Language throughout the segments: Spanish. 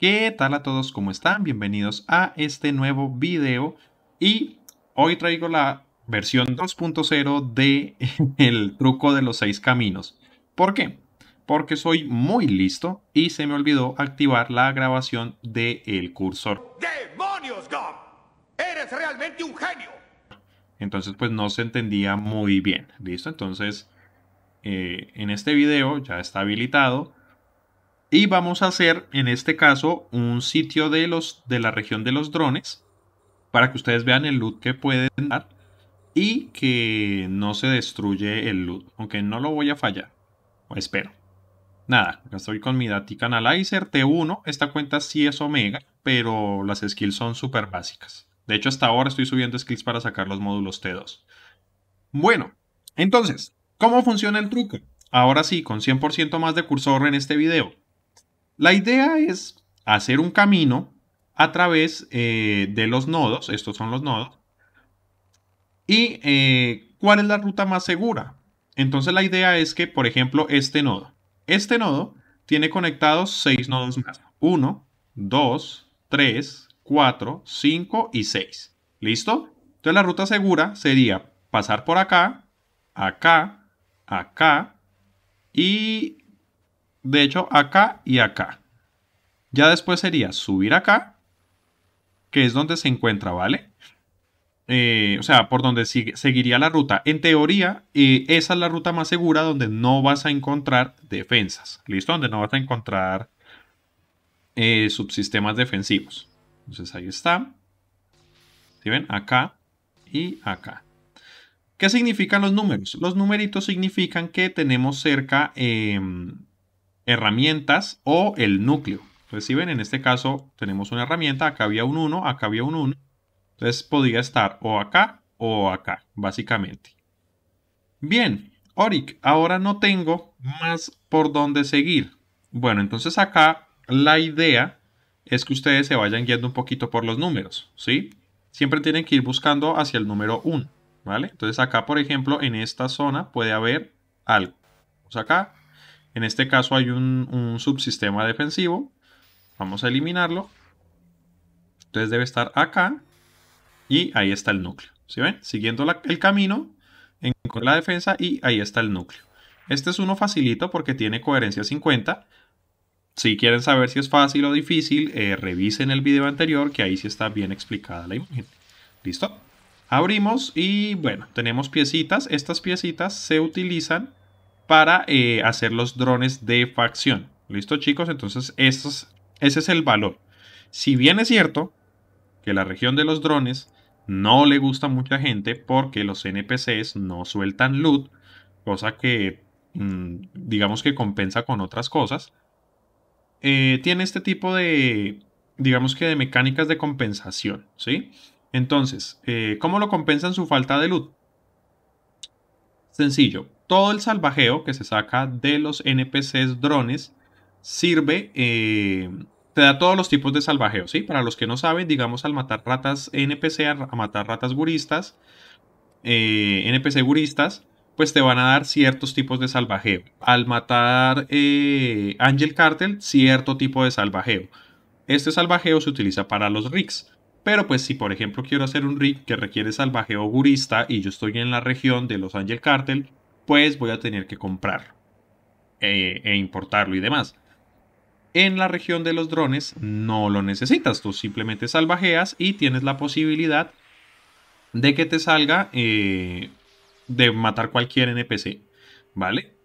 ¿Qué tal a todos? ¿Cómo están? Bienvenidos a este nuevo video y hoy traigo la versión 2.0 de el truco de los seis caminos. ¿Por qué? Porque soy muy listo y se me olvidó activar la grabación del cursor. ¡Demonios, ¡Eres realmente un genio! Entonces pues no se entendía muy bien, ¿listo? Entonces eh, en este video ya está habilitado y vamos a hacer en este caso un sitio de, los, de la región de los drones para que ustedes vean el loot que pueden dar y que no se destruye el loot, aunque no lo voy a fallar, o espero. Nada, estoy con mi Datic Analyzer T1, esta cuenta sí es Omega, pero las skills son súper básicas. De hecho, hasta ahora estoy subiendo skills para sacar los módulos T2. Bueno, entonces, ¿cómo funciona el truco? Ahora sí, con 100% más de cursor en este video. La idea es hacer un camino a través eh, de los nodos, estos son los nodos, y eh, cuál es la ruta más segura. Entonces la idea es que, por ejemplo, este nodo, este nodo tiene conectados seis nodos más. 1, 2, 3, 4, 5 y 6. ¿Listo? Entonces la ruta segura sería pasar por acá, acá, acá y de hecho, acá y acá. Ya después sería subir acá, que es donde se encuentra, ¿vale? Eh, o sea, por donde seguiría la ruta. En teoría, eh, esa es la ruta más segura donde no vas a encontrar defensas. ¿Listo? Donde no vas a encontrar eh, subsistemas defensivos. Entonces ahí está. ¿Sí ven? Acá y acá. ¿Qué significan los números? Los numeritos significan que tenemos cerca, em, herramientas o el núcleo. Entonces, si ven, en este caso tenemos una herramienta, acá había un 1, acá había un 1. Entonces, podría estar o acá o acá, básicamente. Bien, Oric, ahora no tengo más por dónde seguir. Bueno, entonces acá la idea es que ustedes se vayan guiando un poquito por los números, ¿sí? Siempre tienen que ir buscando hacia el número 1, ¿vale? Entonces acá, por ejemplo, en esta zona puede haber algo. Vamos acá en este caso hay un, subsistema defensivo. Vamos a eliminarlo. Entonces debe estar acá. Y ahí está el núcleo. ¿Sí ven? Siguiendo el camino, con la defensa y ahí está el núcleo. Este es uno facilito porque tiene coherencia 50. Si quieren saber si es fácil o difícil, eh, revisen el video anterior que ahí sí está bien explicada la imagen. ¿Listo? Abrimos y bueno, tenemos piecitas. Estas piecitas se utilizan para eh, hacer los drones de facción. ¿Listo chicos? Entonces ese es el valor. Si bien es cierto que la región de los drones no le gusta mucha gente porque los NPCs no sueltan loot, cosa que mm, digamos que compensa con otras cosas, eh, tiene este tipo de, digamos que de mecánicas de compensación, ¿sí? Entonces, eh, ¿cómo lo compensan su falta de loot? Sencillo, todo el salvajeo que se saca de los NPCs drones sirve, eh, te da todos los tipos de salvajeo, ¿sí? Para los que no saben, digamos al matar ratas NPC, a matar ratas guristas, eh, NPC guristas, pues te van a dar ciertos tipos de salvajeo. Al matar eh, Angel Cartel, cierto tipo de salvajeo. Este salvajeo se utiliza para los rigs. Pero pues si por ejemplo quiero hacer un rig que requiere salvajeo gurista y yo estoy en la región de los Ángel Cartel, pues voy a tener que comprarlo eh, e, importarlo y demás. En la región de los drones no lo necesitas, tú simplemente salvajeas y tienes la posibilidad de que te salga eh, de matar cualquier NPC, ¿vale?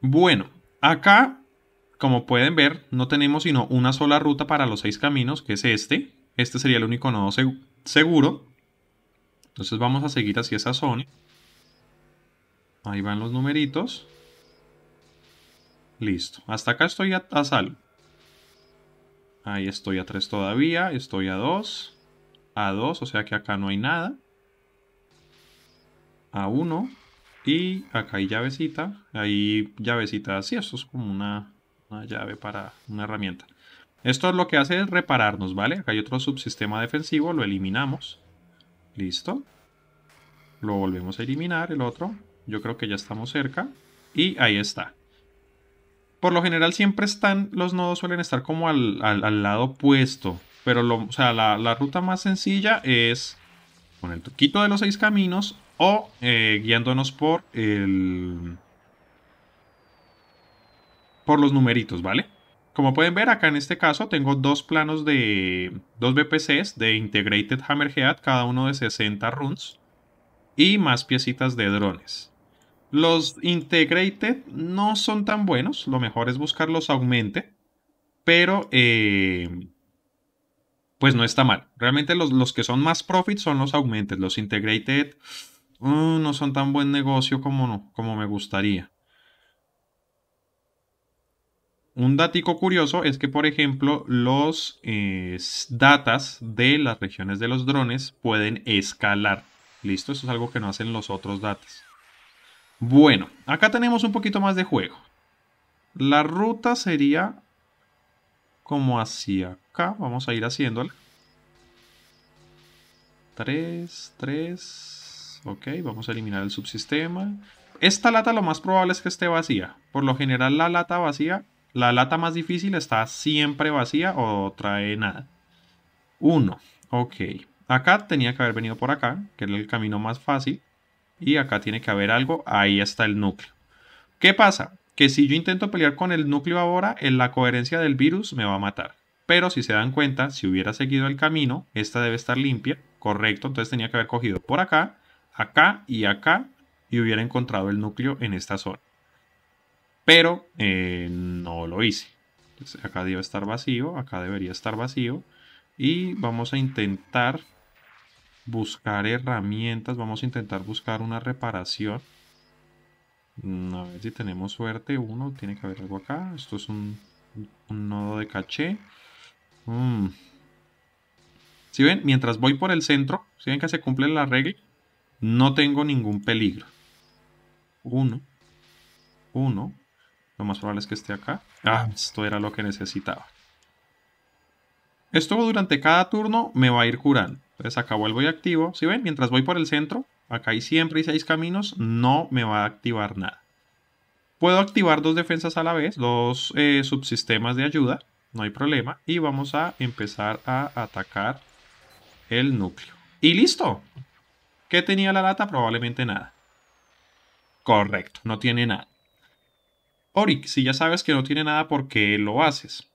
Bueno, acá, como pueden ver, no tenemos sino una sola ruta para los seis caminos, que es este. Este sería el único nodo seguro. Entonces vamos a seguir hacia esa zona. Ahí van los numeritos. Listo. Hasta acá estoy a, sal. salvo. Ahí estoy a 3 todavía. Estoy a 2. A 2, o sea que acá no hay nada. A 1. Y acá hay llavecita. Ahí llavecita así. Esto es como una, una llave para una herramienta. Esto lo que hace es repararnos, ¿vale? Acá hay otro subsistema defensivo. Lo eliminamos. Listo. Lo volvemos a eliminar, el otro. Yo creo que ya estamos cerca. Y ahí está. Por lo general siempre están, los nodos suelen estar como al, al, al lado opuesto. Pero sea, la, ruta más sencilla es con el truquito de los seis caminos o eh, guiándonos por el... por los numeritos, ¿vale? Como pueden ver, acá en este caso tengo dos planos de... dos BPCs de Integrated Hammerhead, cada uno de 60 runes y más piecitas de drones. Los integrated no son tan buenos, lo mejor es buscar los aumente, pero eh, pues no está mal. Realmente los, los, que son más profit son los augmented, los integrated uh, no son tan buen negocio como, como me gustaría. Un dato curioso es que, por ejemplo, los eh, datas de las regiones de los drones pueden escalar. ¿Listo? Eso es algo que no hacen los otros datas. Bueno, acá tenemos un poquito más de juego. La ruta sería como hacia acá. Vamos a ir haciéndola. 3, 3. Ok, vamos a eliminar el subsistema. Esta lata lo más probable es que esté vacía. Por lo general la lata vacía, la lata más difícil está siempre vacía o trae nada. 1. Ok. Acá tenía que haber venido por acá, que era el camino más fácil y acá tiene que haber algo, ahí está el núcleo. ¿Qué pasa? Que si yo intento pelear con el núcleo ahora, en la coherencia del virus me va a matar. Pero si se dan cuenta, si hubiera seguido el camino, esta debe estar limpia, correcto, entonces tenía que haber cogido por acá, acá y acá y hubiera encontrado el núcleo en esta zona. Pero eh, no lo hice. acá debe estar vacío, acá debería estar vacío y vamos a intentar buscar herramientas, vamos a intentar buscar una reparación. Mm, a ver si tenemos suerte, uno, tiene que haber algo acá, esto es un, nodo de caché. Mm. Si ven, mientras voy por el centro, si ven que se cumple la regla, no tengo ningún peligro. Uno, uno, lo más probable es que esté acá. Ah, esto era lo que necesitaba. Esto durante cada turno me va a ir curando. Entonces acá vuelvo y activo. Si ven, mientras voy por el centro, acá hay siempre y seis caminos, no me va a activar nada. Puedo activar dos defensas a la vez, dos eh, subsistemas de ayuda, no hay problema. Y vamos a empezar a atacar el núcleo. ¡Y listo! ¿Qué tenía la lata? Probablemente nada. Correcto, no tiene nada. Oric, si ya sabes que no tiene nada, ¿por qué lo haces?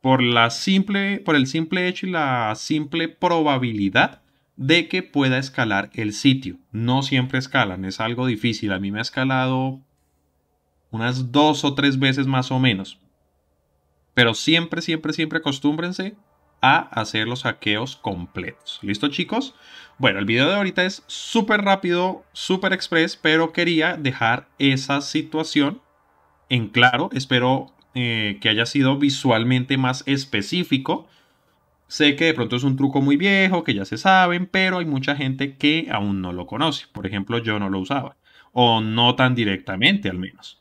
por, la simple, por el simple hecho y la simple probabilidad de que pueda escalar el sitio. No siempre escalan, es algo difícil. A mí me ha escalado unas dos o tres veces más o menos. Pero siempre, siempre, siempre acostúmbrense a hacer los saqueos completos. ¿Listo chicos? Bueno, el video de ahorita es súper rápido, súper express, pero quería dejar esa situación en claro. Espero eh, que haya sido visualmente más específico. Sé que de pronto es un truco muy viejo, que ya se saben, pero hay mucha gente que aún no lo conoce. Por ejemplo, yo no lo usaba, o no tan directamente al menos.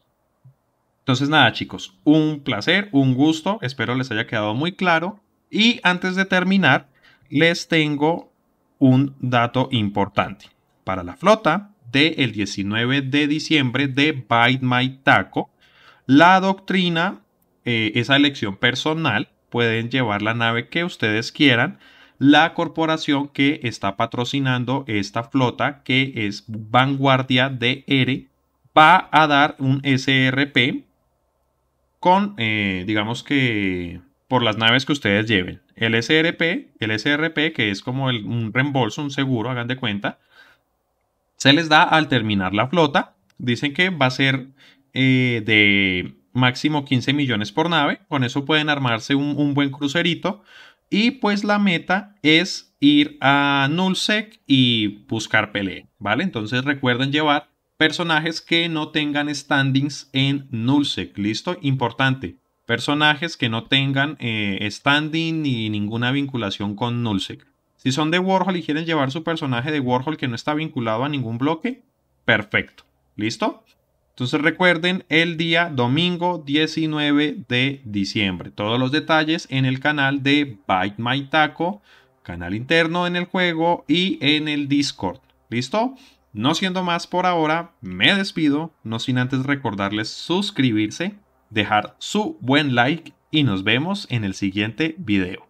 Entonces nada chicos, un placer, un gusto, espero les haya quedado muy claro. Y antes de terminar, les tengo un dato importante. Para la flota del 19 de diciembre de Bite My Taco, la doctrina, eh, esa elección personal, pueden llevar la nave que ustedes quieran. La corporación que está patrocinando esta flota, que es Vanguardia de R. va a dar un SRP con, eh, digamos que, por las naves que ustedes lleven. El SRP, el SRP que es como un reembolso, un seguro, hagan de cuenta, se les da al terminar la flota. Dicen que va a ser eh, de máximo 15 millones por nave. Con eso pueden armarse un, buen crucerito. Y pues la meta es ir a Nullsec y buscar pelea, ¿vale? Entonces recuerden llevar personajes que no tengan standings en Nullsec, ¿listo? Importante, personajes que no tengan eh, standing ni ninguna vinculación con Nullsec. Si son de Warhol y quieren llevar su personaje de Warhol que no está vinculado a ningún bloque, perfecto, ¿listo? Entonces recuerden el día domingo 19 de diciembre. Todos los detalles en el canal de Bite My Taco, canal interno en el juego y en el Discord. ¿Listo? No siendo más por ahora, me despido, no sin antes recordarles suscribirse, dejar su buen like y nos vemos en el siguiente video.